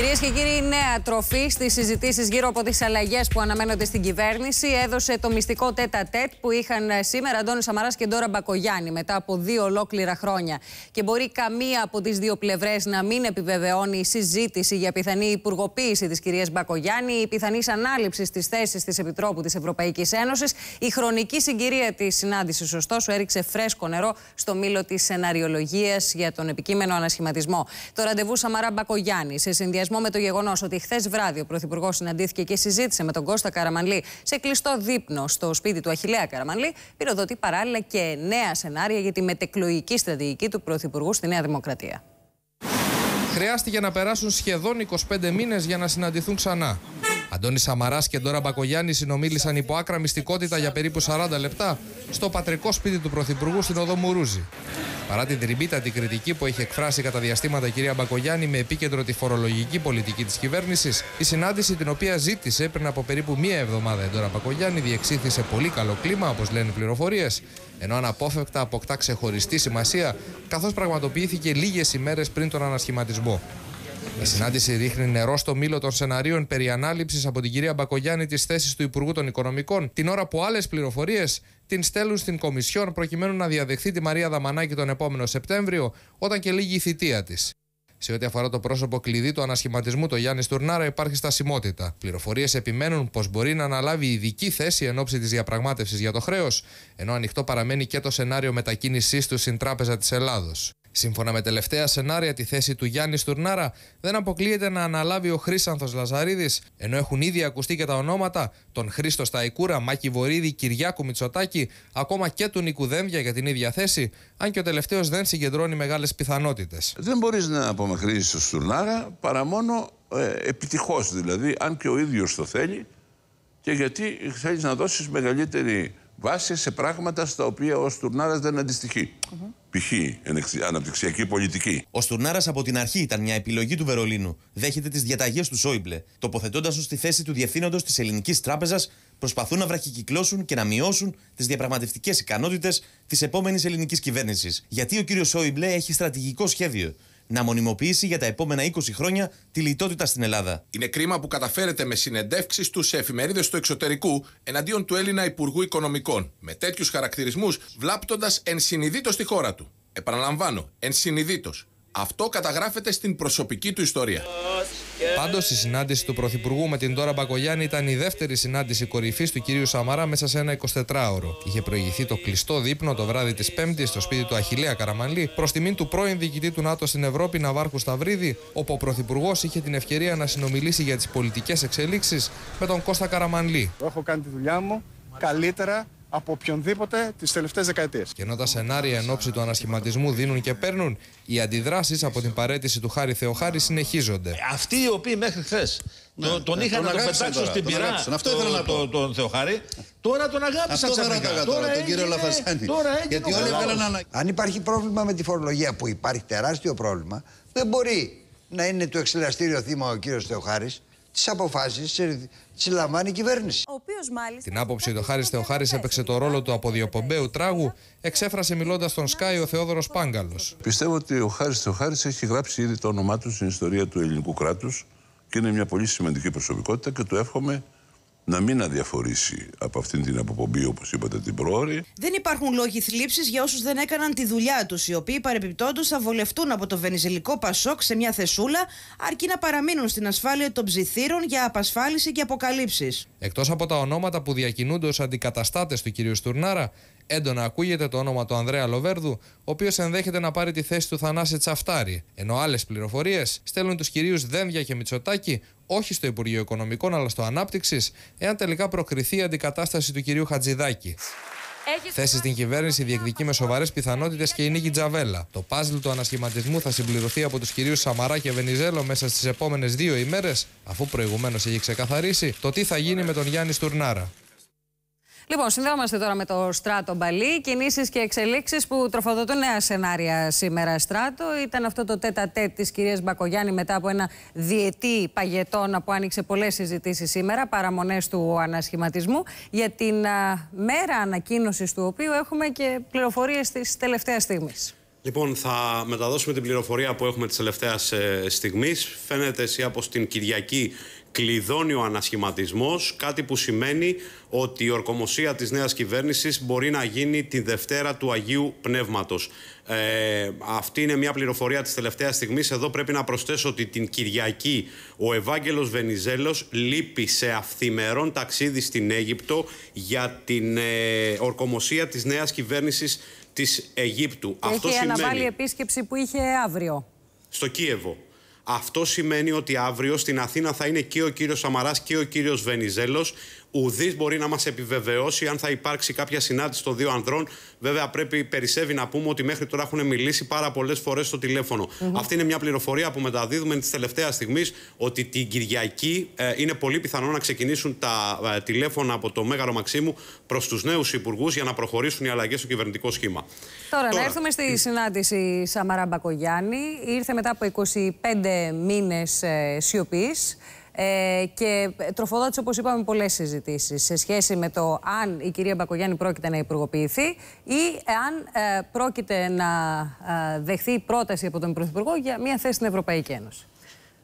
Κυρίες και κύριοι, η νέα τροφή στις συζητήσεις γύρω από τις αλλαγές που αναμένονται στην κυβέρνηση έδωσε το μυστικό τέτα τέτ που είχαν ε, σήμερα Αντώνη Σαμαράς και Ντόρα Μπακογιάννη μετά από δύο ολόκληρα χρόνια. Και μπορεί καμία από τις δύο πλευρές να μην επιβεβαιώνει η συζήτηση για πιθανή υπουργοποίηση της κυρίας Μπακογιάννη, η πιθανή ανάληψη τη θέση της Επιτρόπου της Ευρωπαϊκής Ένωσης. Η χρονική συγκυρία της συνάντησης, ωστόσο, έριξε φρέσκο νερό στο μήλο της σεναριολογίας για τον επικείμενο ανασχηματισμό. Το ραντεβού Σαμαρά Μπακογιάννη σε συνδυασμό συνδυασμό με το γεγονός ότι χθες βράδυ ο Πρωθυπουργός συναντήθηκε και συζήτησε με τον Κώστα Καραμανλή σε κλειστό δείπνο στο σπίτι του Αχηλέα Καραμανλή, πυροδοτεί παράλληλα και νέα σενάρια για τη μετεκλογική στρατηγική του Πρωθυπουργού στη Νέα Δημοκρατία. Χρειάστηκε να περάσουν σχεδόν 25 μήνες για να συναντηθούν ξανά. Αντώνης Σαμαράς και Ντόρα Μπακογιάννη συνομίλησαν υπό άκρα μυστικότητα για περίπου 40 λεπτά στο πατρικό σπίτι του Πρωθυπουργού στην οδό Μουρούζη. Παρά την τριμπίτατη κριτική που έχει εκφράσει κατά διαστήματα η κυρία Μπακογιάννη με επίκεντρο τη φορολογική πολιτική της κυβέρνησης, η συνάντηση την οποία ζήτησε πριν από περίπου μία εβδομάδα η Ντόρα Μπακογιάννη διεξήχθη σε πολύ καλό κλίμα, όπως λένε πληροφορίες, ενώ αναπόφευκτα αποκτά ξεχωριστή σημασία καθώς πραγματοποιήθηκε λίγες ημέρες πριν τον ανασχηματισμό. Η συνάντηση ρίχνει νερό στο μήλο των σεναρίων περί ανάληψης από την κυρία Μπακογιάννη της θέσης του Υπουργού των Οικονομικών, την ώρα που άλλες πληροφορίες την στέλνουν στην Κομισιόν προκειμένου να διαδεχθεί τη Μαρία Δαμανάκη τον επόμενο Σεπτέμβριο, όταν και λίγη η θητεία της. Σε ό,τι αφορά το πρόσωπο κλειδί του ανασχηματισμού, το Γιάννης Τουρνάρα υπάρχει στασιμότητα. Πληροφορίες επιμένουν πως μπορεί να αναλάβει ειδική θέση εν ώψη της διαπραγμάτευσης για το χρέος, ενώ ανοιχτό παραμένει και το σενάριο μετακίνησής του στην Τράπεζα της Ελλάδος. Σύμφωνα με τελευταία σενάρια, τη θέση του Γιάννη Στουρνάρα δεν αποκλείεται να αναλάβει ο Χρήσανθος Λαζαρίδης, ενώ έχουν ήδη ακουστεί και τα ονόματα τον Χρήστο Σταϊκούρα, Μάκη Βορύδη, Κυριάκου Μητσοτάκη, ακόμα και του Νικού δένδια για την ίδια θέση, αν και ο τελευταίος δεν συγκεντρώνει μεγάλες πιθανότητες. Δεν μπορείς να απομακρύνεις τον Στουρνάρα παρά μόνο ε, επιτυχώς δηλαδή, αν και ο ίδιος το θέλει και γιατί θέλεις να δώσεις μεγαλύτερη Βάσει σε πράγματα στα οποία ο Στουρνάρας δεν αντιστοιχεί. Mm -hmm. Π.χ. αναπτυξιακή πολιτική. Ο Στουρνάρας από την αρχή ήταν μια επιλογή του Βερολίνου. Δέχεται τις διαταγές του Σόιμπλε. Τοποθετώντας ω στη θέση του διευθύνοντος της Ελληνικής Τράπεζας, προσπαθούν να βραχικυκλώσουν και να μειώσουν τις διαπραγματευτικές ικανότητες της επόμενης ελληνικής κυβέρνησης. Γιατί ο κύριος Σόιμπλε έχει στρατηγικό σχέδιο να μονιμοποιήσει για τα επόμενα 20 χρόνια τη λιτότητα στην Ελλάδα. Είναι κρίμα που καταφέρεται με συνεντεύξεις τους σε εφημερίδες του εξωτερικού εναντίον του Έλληνα Υπουργού Οικονομικών, με τέτοιους χαρακτηρισμούς βλάπτοντας ενσυνειδήτως τη χώρα του. Επαναλαμβάνω, ενσυνειδήτως. Αυτό καταγράφεται στην προσωπική του ιστορία. Πάντως, η συνάντηση του Πρωθυπουργού με την Τώρα Μπακογιάννη ήταν η δεύτερη συνάντηση κορυφής του κυρίου Σαμαρά μέσα σε ένα 24ωρο. Είχε προηγηθεί το κλειστό δείπνο το βράδυ της Πέμπτης στο σπίτι του Αχηλέα Καραμαλή προς τιμήν του πρώην διοικητή του ΝΑΤΟ στην Ευρώπη Ναβάρχου Σταυρίδη, όπου ο Πρωθυπουργός είχε την ευκαιρία να συνομιλήσει για τις πολιτικές εξελίξεις με τον Κώστα Καραμανλή. Έχω κάνει τη δουλειά μου καλύτερα από οποιονδήποτε τις τελευταίες δεκαετίες. Και ενώ τα σενάρια εν ώψη του ανασχηματισμού δίνουν και παίρνουν, οι αντιδράσεις από την παρέτηση του Χάρη Θεοχάρη συνεχίζονται. Ε, αυτοί οι οποίοι μέχρι χθες ναι, τον, ναι, είχαν να τον πετάξουν στην πυρά αυτό το, το τον Θεοχάρη, τώρα τον αγάπησαν Τώρα, τώρα, τον κύριο Γιατί Αν υπάρχει πρόβλημα με τη φορολογία που υπάρχει τεράστιο πρόβλημα, δεν μπορεί να είναι το εξελαστήριο θύμα ο κύριος Θεοχάρης, τις αποφάσεις τις λαμβάνει η κυβέρνηση οποίος μάλιστα. Την άποψη του Χάρη Θεοχάρη έπαιξε το ρόλο του αποδιοπομπαίου τράγου, εξέφρασε μιλώντα στον Σκάι ο Θεόδωρος Πάγκαλος. Πιστεύω ότι ο Χάρης Θεοχάρης έχει γράψει ήδη το όνομά του στην ιστορία του ελληνικού κράτους και είναι μια πολύ σημαντική προσωπικότητα και του εύχομαι να μην αδιαφορήσει από αυτήν την αποπομπή, όπως είπατε την πρόορη. Δεν υπάρχουν λόγοι θλίψης για όσους δεν έκαναν τη δουλειά τους, οι οποίοι παρεμπιπτόντως θα βολευτούν από το βενιζελικό Πασόκ σε μια θεσούλα, αρκεί να παραμείνουν στην ασφάλεια των ψιθύρων για απασφάλιση και αποκαλύψεις. Εκτός από τα ονόματα που διακινούνται ως αντικαταστάτες του κ. Στουρνάρα, Έντονα ακούγεται το όνομα του Ανδρέα Λοβέρδου, ο οποίος ενδέχεται να πάρει τη θέση του Θανάση Τσαφτάρη. Ενώ άλλες πληροφορίες στέλνουν τους κυρίους Δένδια και Μητσοτάκη όχι στο Υπουργείο Οικονομικών αλλά στο Ανάπτυξης, εάν τελικά προκριθεί η αντικατάσταση του κυρίου Χατζηδάκη. Θέση στην κυβέρνηση διεκδικεί με σοβαρέ πιθανότητε και η Νίκη Τζαβέλα. Το πάζλ του ανασχηματισμού θα συμπληρωθεί από τους κυρίους Σαμαρά και Βενιζέλο μέσα στις επόμενες δύο ημέρες, αφού προηγουμένως έχει ξεκαθαρίσει το τι θα γίνει με τον Γιάννη Στουρνάρα. Λοιπόν, συνδέομαστε τώρα με το Στράτο Μπαλί. Κινήσεις και εξελίξεις που τροφοδοτούν νέα σενάρια σήμερα, Στράτο. Ήταν αυτό το τέτα τέτ της κυρίας Μπακογιάννη μετά από ένα διετή παγετώνα που άνοιξε πολλές συζητήσεις σήμερα, παραμονές του ανασχηματισμού, για την μέρα ανακοίνωσης του οποίου έχουμε και πληροφορίες της τελευταίας στιγμής. Λοιπόν, θα μεταδώσουμε την πληροφορία που έχουμε της τελευταίας ε, στιγμής. Φαίνεται, από την Κυριακή κλειδώνει ο ανασχηματισμός, κάτι που σημαίνει ότι η ορκομοσία της νέας κυβέρνησης μπορεί να γίνει τη Δευτέρα του Αγίου Πνεύματος. Ε, αυτή είναι μια πληροφορία της τελευταίας στιγμής. Εδώ πρέπει να προσθέσω ότι την Κυριακή ο Ευάγγελος Βενιζέλος λείπει σε αυθημερών ταξίδι στην Αίγυπτο για την ε, ορκομοσία της νέας κυβέρνησης της Αιγύπτου. έχει σημαίνει... αναβάλει επίσκεψη που είχε αύριο. Στο Κίεβο. Αυτό σημαίνει ότι αύριο στην Αθήνα θα είναι και ο κύριος Σαμαράς και ο κύριος Βενιζέλος ουδής μπορεί να μας επιβεβαιώσει αν θα υπάρξει κάποια συνάντηση των δύο ανδρών. Βέβαια, πρέπει περισσεύει να πούμε ότι μέχρι τώρα έχουν μιλήσει πάρα πολλές φορές στο τηλεφωνο Αυτή είναι μια πληροφορία που μεταδίδουμε της τελευταίας στιγμής ότι την Κυριακή ε, είναι πολύ πιθανό να ξεκινήσουν τα ε, τηλέφωνα από το Μέγαρο Μαξίμου προς τους νέους υπουργούς για να προχωρήσουν οι αλλαγές στο κυβερνητικό σχήμα. Τώρα, τώρα... να έρθουμε στη συνάντηση Σαμαρά Μπακογιάννη. Ήρθε μετά από 25 μήνες ε, σιωπής ε, και τροφοδότησε, όπως είπαμε, πολλές συζητήσεις σε σχέση με το αν η κυρία Μπακογιάννη πρόκειται να υπουργοποιηθεί ή αν ε, πρόκειται να ε, δεχθεί πρόταση από τον Πρωθυπουργό για μια θέση στην Ευρωπαϊκή Ένωση.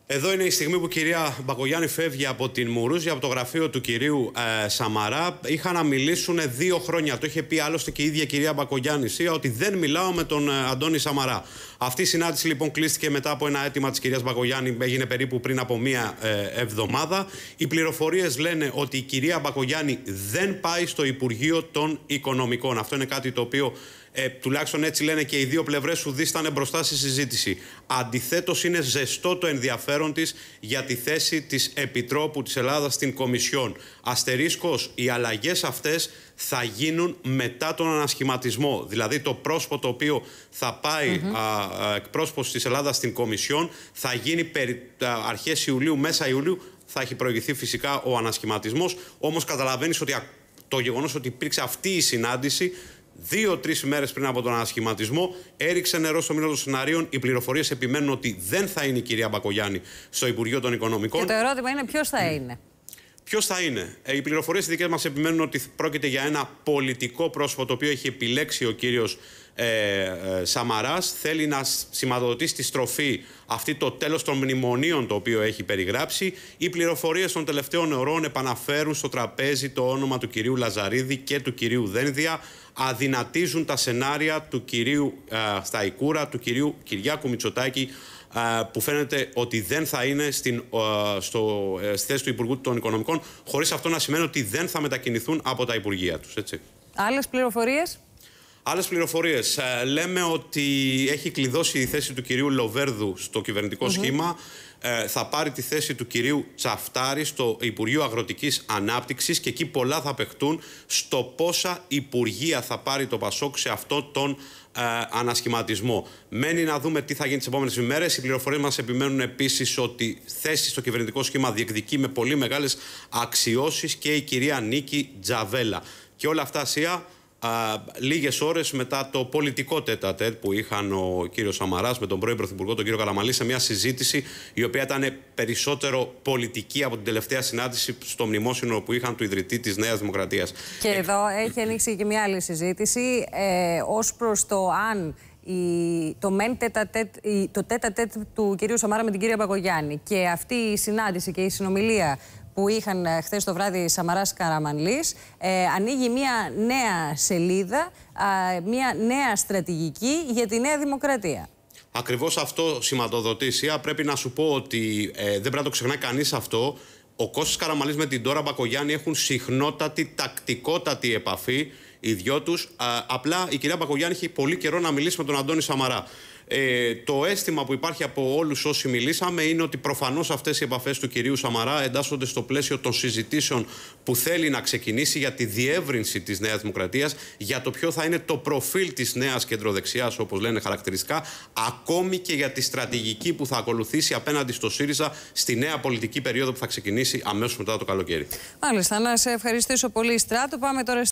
Εδώ είναι η στιγμή που η κυρία Μπακογιάννη φεύγει από την Μουρούζη, από το γραφείο του κυρίου ε, Σαμαρά. Είχα να μιλήσουν δύο χρόνια. Το είχε πει άλλωστε και η ίδια κυρία Μπακογιάννη ότι δεν μιλάω με τον ε, Αντώνη Σαμαρά. Αυτή η συνάντηση λοιπόν κλείστηκε μετά από ένα αίτημα της κυρίας Μπακογιάννη, έγινε περίπου πριν από μία ε, εβδομάδα. Οι πληροφορίες λένε ότι η κυρία Μπακογιάννη δεν πάει στο Υπουργείο των Οικονομικών. Αυτό είναι κάτι το οποίο ε, τουλάχιστον έτσι λένε και οι δύο πλευρές σου δίστανε μπροστά στη συζήτηση. Αντιθέτως, είναι ζεστό το ενδιαφέρον της για τη θέση της Επιτρόπου της Ελλάδας στην Κομισιόν. Αστερίσκος, οι αλλαγές αυτές θα γίνουν μετά τον ανασχηματισμό. Δηλαδή το πρόσωπο το οποίο θα πάει mm-hmm. εκπρόσωπος της Ελλάδας στην Κομισιόν θα γίνει περί, α, αρχές Ιουλίου, μέσα Ιουλίου θα έχει προηγηθεί φυσικά ο ανασχηματισμός. Όμως καταλαβαίνεις ότι το γεγονός ότι υπήρξε αυτή η συνάντηση Δύο-τρει ημέρες πριν από τον ανασχηματισμό, έριξε νερό στο μήνυμα των σενάριων. Οι πληροφορίες επιμένουν ότι δεν θα είναι η κυρία Μπακογιάννη στο Υπουργείο των Οικονομικών. Και το ερώτημα είναι ποιος θα είναι. Ποιος θα είναι. Ε, οι πληροφορίες δικές μας επιμένουν ότι πρόκειται για ένα πολιτικό πρόσωπο το οποίο έχει επιλέξει ο κύριος ε, ε Σαμαράς. Θέλει να σηματοδοτήσει τη στροφή αυτή το τέλος των μνημονίων το οποίο έχει περιγράψει. Οι πληροφορίες των τελευταίων ωρών επαναφέρουν στο τραπέζι το όνομα του κυρίου Λαζαρίδη και του κυρίου Δένδια. Αδυνατίζουν τα σενάρια του κυρίου ε, Σταϊκούρα, του κυρίου Κυριάκου Μητσοτάκη που φαίνεται ότι δεν θα είναι στην, στο, ε, στη θέση του Υπουργού των Οικονομικών, χωρίς αυτό να σημαίνει ότι δεν θα μετακινηθούν από τα Υπουργεία τους. Έτσι. Άλλες πληροφορίες. Άλλες πληροφορίες. Ε, λέμε ότι έχει κλειδώσει η θέση του κυρίου Λοβέρδου στο κυβερνητικο σχήμα. Ε, θα πάρει τη θέση του κυρίου Τσαφτάρη στο Υπουργείο Αγροτικής Ανάπτυξης και εκεί πολλά θα παιχτούν στο πόσα υπουργεία θα πάρει το Πασόκ σε αυτό τον ε, ανασχηματισμό. Μένει να δούμε τι θα γίνει τις επόμενες ημέρες. Οι πληροφορίες μας επιμένουν επίσης ότι θέση στο κυβερνητικό σχήμα διεκδικεί με πολύ μεγάλες αξιώσεις και η κυρία Νίκη Τζαβέλα. Και όλα αυτά, Σία, λίγες ώρες μετά το πολιτικό τέτ που είχαν ο κύριος Σαμαράς, με τον πρώην Πρωθυπουργό τον κύριο Καλαμαλή, σε μια συζήτηση η οποία ήταν περισσότερο πολιτική από την τελευταία συνάντηση στο μνημόσυνο που είχαν του ιδρυτή της Νέας Δημοκρατίας. Και ε, εδώ έχει ανοίξει και μια άλλη συζήτηση ε, ως προς το αν η, το μεν τέτα το τέτα τέτ του κυρίου Σαμάρα με την κυρία Παγκογιάννη και αυτή η συνάντηση και η συνομιλία που είχαν ε, χθες το βράδυ Σαμαράς Καραμανλής, ε, ανοίγει μια νέα σελίδα, μια νέα στρατηγική για τη Νέα Δημοκρατία. Ακριβώς αυτό σηματοδοτήσει. Πρέπει να σου πω ότι ε, δεν πρέπει να το ξεχνάει κανείς αυτό. Ο Κώστας Καραμαλής με την Τώρα Μπακογιάννη έχουν συχνότατη, τακτικότατη επαφή οι δυο τους. απλά η κυρία Μπακογιάννη είχε πολύ καιρό να μιλήσει με τον Αντώνη Σαμαρά. Ε, το αίσθημα που υπάρχει από όλους όσοι μιλήσαμε είναι ότι προφανώς αυτές οι επαφές του κυρίου Σαμαρά εντάσσονται στο πλαίσιο των συζητήσεων που θέλει να ξεκινήσει για τη διεύρυνση της Νέας Δημοκρατίας, για το ποιο θα είναι το προφίλ της νέας κεντροδεξιάς, όπως λένε χαρακτηριστικά, ακόμη και για τη στρατηγική που θα ακολουθήσει απέναντι στο ΣΥΡΙΖΑ στη νέα πολιτική περίοδο που θα ξεκινήσει αμέσως μετά το καλοκαίρι. Μάλιστα, να σε ευχαριστήσω πολύ, Στράτο. Πάμε τώρα